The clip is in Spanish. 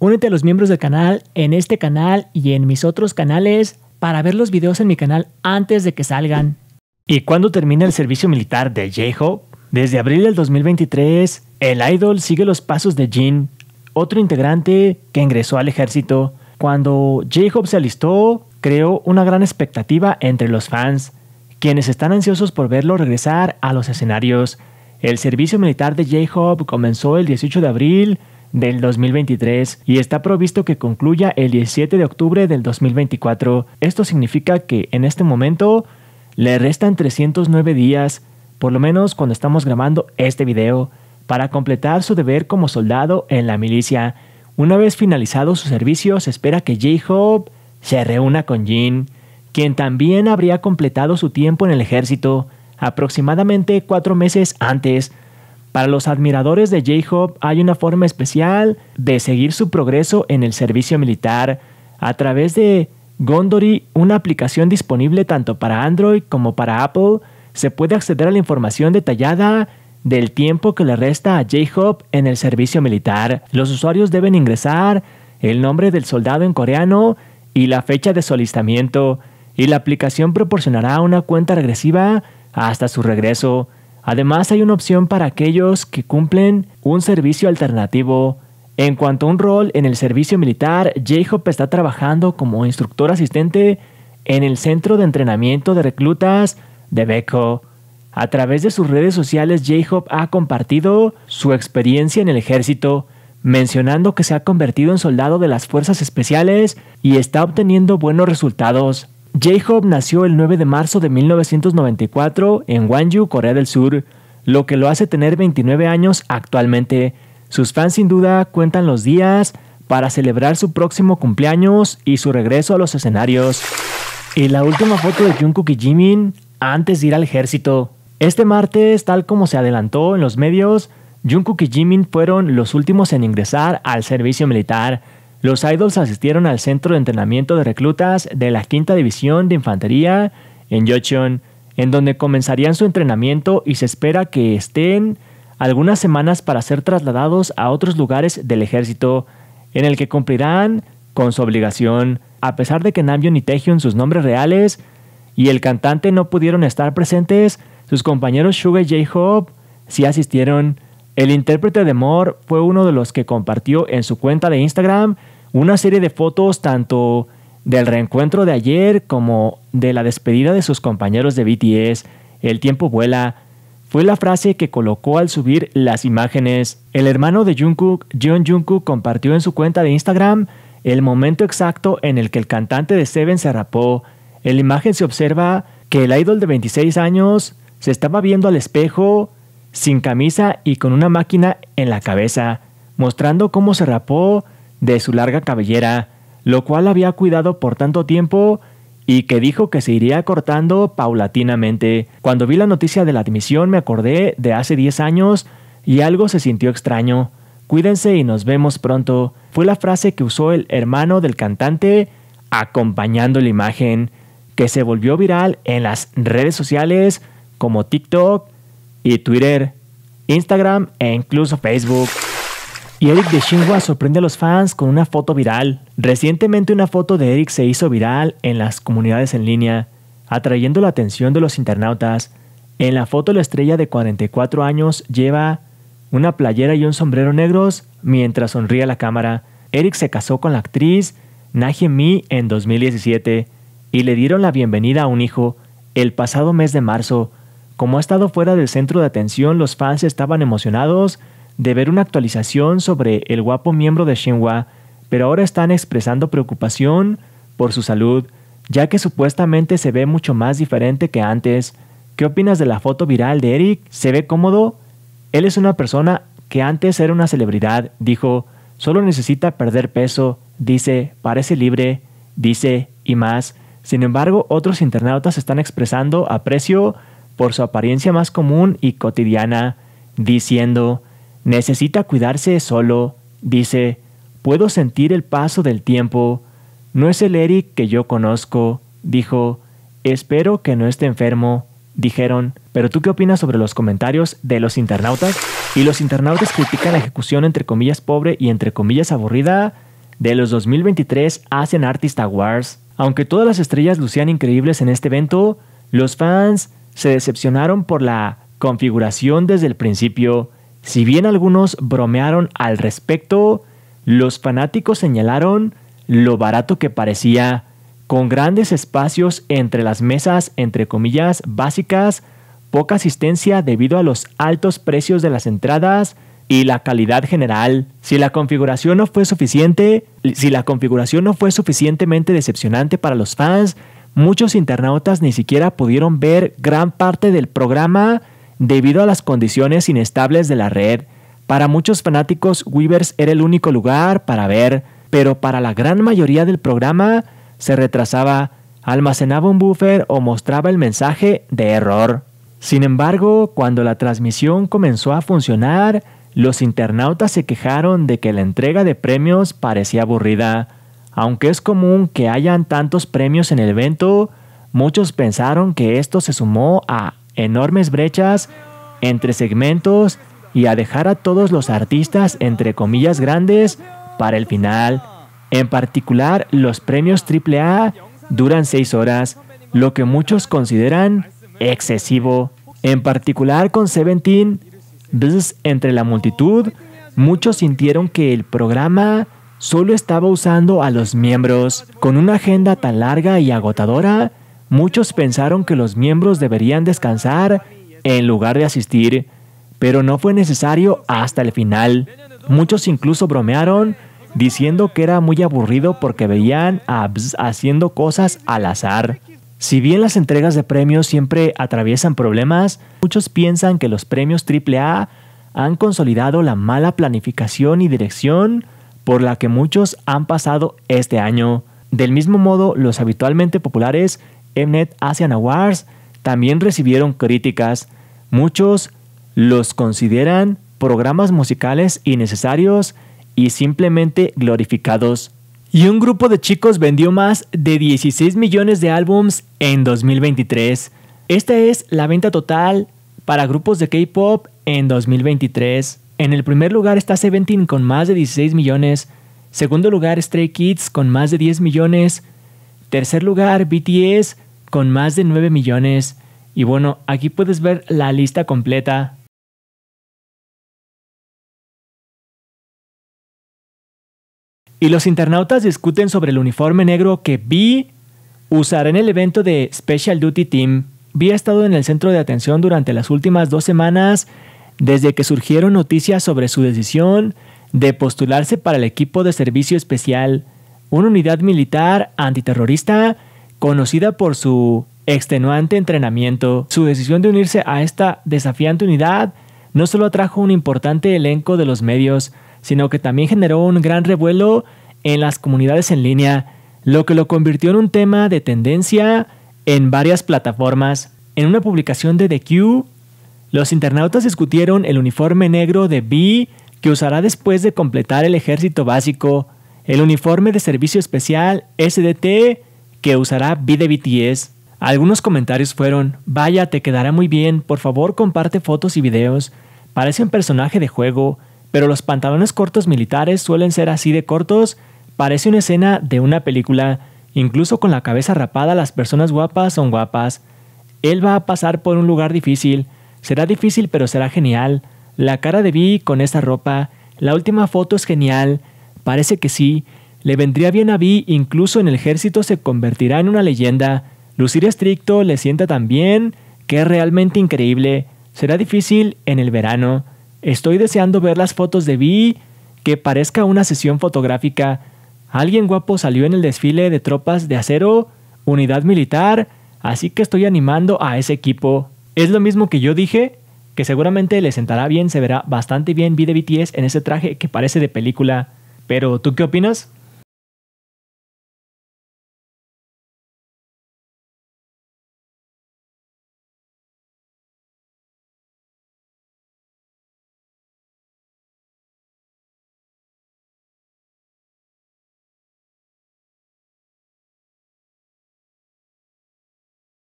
Únete a los miembros del canal en este canal y en mis otros canales para ver los videos en mi canal antes de que salgan. ¿Y cuando termina el servicio militar de j Desde abril del 2023, el idol sigue los pasos de Jin, otro integrante que ingresó al ejército. Cuando J-Hope se alistó, creó una gran expectativa entre los fans, quienes están ansiosos por verlo regresar a los escenarios. El servicio militar de j comenzó el 18 de abril del 2023 y está provisto que concluya el 17 de octubre del 2024. Esto significa que en este momento le restan 309 días, por lo menos cuando estamos grabando este video, para completar su deber como soldado en la milicia. Una vez finalizado su servicio, se espera que J-Hope se reúna con Jin, quien también habría completado su tiempo en el ejército aproximadamente cuatro meses antes. Para los admiradores de J-Hope hay una forma especial de seguir su progreso en el servicio militar a través de Gondori, una aplicación disponible tanto para Android como para Apple, se puede acceder a la información detallada del tiempo que le resta a J-Hope en el servicio militar. Los usuarios deben ingresar el nombre del soldado en coreano y la fecha de su alistamiento, y la aplicación proporcionará una cuenta regresiva hasta su regreso. Además hay una opción para aquellos que cumplen un servicio alternativo. En cuanto a un rol en el servicio militar, j Hop está trabajando como instructor asistente en el Centro de Entrenamiento de Reclutas de Beco. A través de sus redes sociales, j Hop ha compartido su experiencia en el ejército, mencionando que se ha convertido en soldado de las fuerzas especiales y está obteniendo buenos resultados. J-Hope nació el 9 de marzo de 1994 en Gwangju, Corea del Sur, lo que lo hace tener 29 años actualmente. Sus fans sin duda cuentan los días para celebrar su próximo cumpleaños y su regreso a los escenarios. Y la última foto de Jungkook y Jimin antes de ir al ejército. Este martes, tal como se adelantó en los medios, Jungkook y Jimin fueron los últimos en ingresar al servicio militar. Los Idols asistieron al centro de entrenamiento de reclutas de la Quinta División de Infantería en Yocheon, en donde comenzarían su entrenamiento y se espera que estén algunas semanas para ser trasladados a otros lugares del ejército, en el que cumplirán con su obligación, a pesar de que Namjoon y Taehyung sus nombres reales, y el cantante no pudieron estar presentes, sus compañeros Suga y J-Hope sí asistieron el intérprete de Moore fue uno de los que compartió en su cuenta de Instagram una serie de fotos tanto del reencuentro de ayer como de la despedida de sus compañeros de BTS, El tiempo vuela, fue la frase que colocó al subir las imágenes. El hermano de Jungkook, John Jungkook, compartió en su cuenta de Instagram el momento exacto en el que el cantante de Seven se rapó. En la imagen se observa que el idol de 26 años se estaba viendo al espejo sin camisa y con una máquina en la cabeza, mostrando cómo se rapó de su larga cabellera, lo cual había cuidado por tanto tiempo y que dijo que se iría cortando paulatinamente. Cuando vi la noticia de la admisión me acordé de hace 10 años y algo se sintió extraño. Cuídense y nos vemos pronto. Fue la frase que usó el hermano del cantante acompañando la imagen, que se volvió viral en las redes sociales como TikTok, y Twitter, Instagram e incluso Facebook. Y Eric de Xinhua sorprende a los fans con una foto viral. Recientemente una foto de Eric se hizo viral en las comunidades en línea, atrayendo la atención de los internautas. En la foto la estrella de 44 años lleva una playera y un sombrero negros mientras sonríe a la cámara. Eric se casó con la actriz Najimi Mi en 2017 y le dieron la bienvenida a un hijo el pasado mes de marzo. Como ha estado fuera del centro de atención, los fans estaban emocionados de ver una actualización sobre el guapo miembro de Shenhua, pero ahora están expresando preocupación por su salud, ya que supuestamente se ve mucho más diferente que antes. ¿Qué opinas de la foto viral de Eric? ¿Se ve cómodo? Él es una persona que antes era una celebridad, dijo, solo necesita perder peso, dice, parece libre, dice, y más. Sin embargo, otros internautas están expresando aprecio por su apariencia más común y cotidiana, diciendo, necesita cuidarse solo, dice, puedo sentir el paso del tiempo, no es el Eric que yo conozco, dijo, espero que no esté enfermo, dijeron, pero tú qué opinas sobre los comentarios de los internautas? Y los internautas critican la ejecución entre comillas pobre y entre comillas aburrida de los 2023 hacen Artist Awards. Aunque todas las estrellas lucían increíbles en este evento, los fans se decepcionaron por la configuración desde el principio. Si bien algunos bromearon al respecto, los fanáticos señalaron lo barato que parecía, con grandes espacios entre las mesas, entre comillas, básicas, poca asistencia debido a los altos precios de las entradas y la calidad general. Si la configuración no fue suficiente, si la configuración no fue suficientemente decepcionante para los fans, muchos internautas ni siquiera pudieron ver gran parte del programa debido a las condiciones inestables de la red. Para muchos fanáticos, Weavers era el único lugar para ver, pero para la gran mayoría del programa se retrasaba, almacenaba un buffer o mostraba el mensaje de error. Sin embargo, cuando la transmisión comenzó a funcionar, los internautas se quejaron de que la entrega de premios parecía aburrida. Aunque es común que hayan tantos premios en el evento, muchos pensaron que esto se sumó a enormes brechas entre segmentos y a dejar a todos los artistas entre comillas grandes para el final. En particular, los premios AAA duran seis horas, lo que muchos consideran excesivo. En particular con Seventeen, entre la multitud, muchos sintieron que el programa solo estaba usando a los miembros. Con una agenda tan larga y agotadora, muchos pensaron que los miembros deberían descansar en lugar de asistir, pero no fue necesario hasta el final. Muchos incluso bromearon diciendo que era muy aburrido porque veían a Abs haciendo cosas al azar. Si bien las entregas de premios siempre atraviesan problemas, muchos piensan que los premios AAA han consolidado la mala planificación y dirección por la que muchos han pasado este año. Del mismo modo, los habitualmente populares Mnet Asian Awards también recibieron críticas. Muchos los consideran programas musicales innecesarios y simplemente glorificados. Y un grupo de chicos vendió más de 16 millones de álbums en 2023. Esta es la venta total para grupos de K-Pop en 2023. En el primer lugar está Seventeen con más de 16 millones. Segundo lugar Stray Kids con más de 10 millones. Tercer lugar BTS con más de 9 millones. Y bueno, aquí puedes ver la lista completa. Y los internautas discuten sobre el uniforme negro que Vi usará en el evento de Special Duty Team. Vi ha estado en el centro de atención durante las últimas dos semanas desde que surgieron noticias sobre su decisión de postularse para el equipo de servicio especial, una unidad militar antiterrorista conocida por su extenuante entrenamiento. Su decisión de unirse a esta desafiante unidad no solo atrajo un importante elenco de los medios, sino que también generó un gran revuelo en las comunidades en línea, lo que lo convirtió en un tema de tendencia en varias plataformas. En una publicación de The Q, los internautas discutieron el uniforme negro de B que usará después de completar el ejército básico, el uniforme de servicio especial SDT que usará B de BTS. Algunos comentarios fueron, vaya, te quedará muy bien, por favor comparte fotos y videos, parece un personaje de juego, pero los pantalones cortos militares suelen ser así de cortos, parece una escena de una película, incluso con la cabeza rapada las personas guapas son guapas. Él va a pasar por un lugar difícil, Será difícil, pero será genial. La cara de Vi con esa ropa, la última foto es genial. Parece que sí. Le vendría bien a Vi, incluso en el ejército se convertirá en una leyenda. Lucir estricto le sienta tan bien, que es realmente increíble. Será difícil en el verano. Estoy deseando ver las fotos de Vi, que parezca una sesión fotográfica. Alguien guapo salió en el desfile de tropas de acero, unidad militar, así que estoy animando a ese equipo. Es lo mismo que yo dije, que seguramente le sentará bien, se verá bastante bien BDBTS de en ese traje que parece de película. Pero, ¿tú qué opinas?